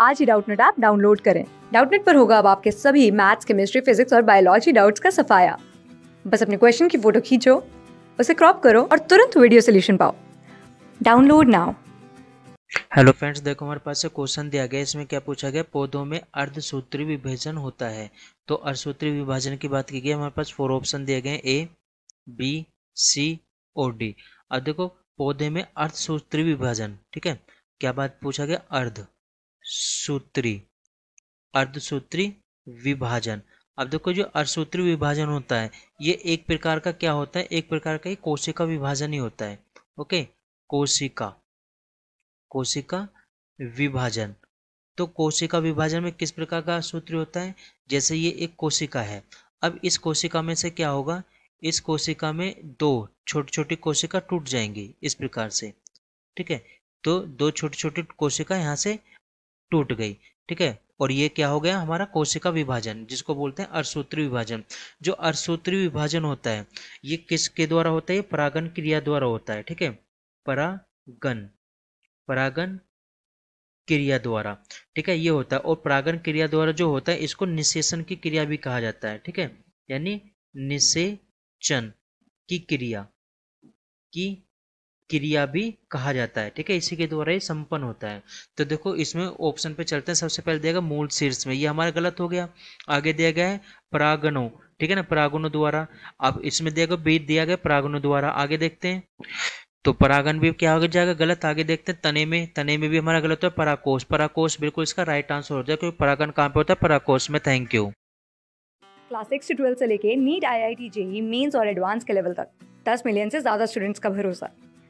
आज ही Doubtnut app download करें डाउटनेट पर होगा अब आपके सभी मैथ्स केमिस्ट्री फिजिक्स और बायोलॉजी डाउट्स का सफाया बस अपने क्वेश्चन की फोटो खींचो उसे क्रॉप करो और तुरंत वीडियो सोल्यूशन पाओ डाउनलोड नाउ हेलो फ्रेंड्स देखो हमारे पास एक क्वेश्चन दिया गया इसमें क्या पूछा गया पौधों में अर्धसूत्री विभाजन होता है तो अर्धसूत्री विभाजन की बात की गई हमारे पास फोर ऑप्शन दिए गए ए बी सी और डी अब देखो पौधे में अर्धसूत्री विभाजन ठीक है क्या बात पूछा गया अर्ध सूत्री अर्धसूत्री विभाजन अब देखो जो अर्धसूत्री विभाजन होता है ये एक प्रकार का क्या होता है एक प्रकार का ही कोशिका विभाजन ही होता है ओके कोशिका कोशिका विभाजन तो कोशिका विभाजन में किस प्रकार का सूत्र होता है जैसे ये एक कोशिका है अब इस कोशिका में से क्या होगा इस कोशिका में दो छोटी छोटी कोशिका टूट जाएंगी इस प्रकार से ठीक है तो दो छोटी छोटी कोशिका यहाँ से टूट गई ठीक है और ये क्या हो गया हमारा कोशिका विभाजन जिसको बोलते हैं अर्सूत्री विभाजन जो अर्सूत्री विभाजन होता है ये किसके द्वारा होता है परागन क्रिया द्वारा होता है ठीक है परागन परागन क्रिया द्वारा ठीक है ये होता है और परागन क्रिया द्वारा जो होता है इसको निशेषण की क्रिया भी कहा जाता है ठीक है यानी निशेचन की क्रिया की क्रिया भी कहा जाता है ठीक है इसी के द्वारा ही संपन्न होता है तो देखो इसमें ऑप्शन पे चलते हैं सबसे पहले देगा मूल शीर्ष में ये हमारा गलत हो गया आगे दिया गया है परागणों ठीक है ना परागणों द्वारा अब इसमें दिया गया बीज दिया गया परागणों द्वारा आगे देखते हैं तो परागन भी क्या हो जाएगा गलत आगे देखते हैं तने में तने में भी हमारा गलत है पराकोश पराकोश बिल्कुल इसका राइट आंसर हो जाएगा क्योंकि परागन कहाँ पे होता है पराकोश में थैंक यू क्लास सिक्स से ट्वेल्व से लेके NEET I I T JEE Mains और एडवांस के लेवल तक दस मिलियन से ज़्यादा स्टूडेंट्स का भरोसा